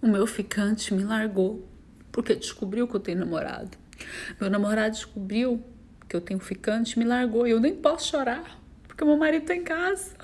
O meu ficante me largou porque descobriu que eu tenho namorado. Meu namorado descobriu que eu tenho ficante, me largou. E eu nem posso chorar porque meu marido está em casa.